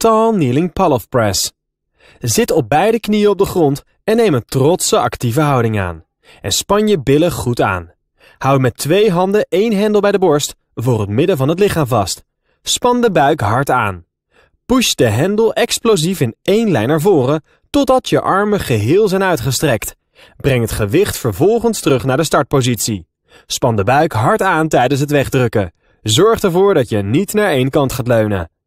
tall kneeling pallet press. Zit op beide knieën op de grond en neem een trotse actieve houding aan. En span je billen goed aan. Hou met twee handen één hendel bij de borst voor het midden van het lichaam vast. Span de buik hard aan. Push de hendel explosief in één lijn naar voren totdat je armen geheel zijn uitgestrekt. Breng het gewicht vervolgens terug naar de startpositie. Span de buik hard aan tijdens het wegdrukken. Zorg ervoor dat je niet naar één kant gaat leunen.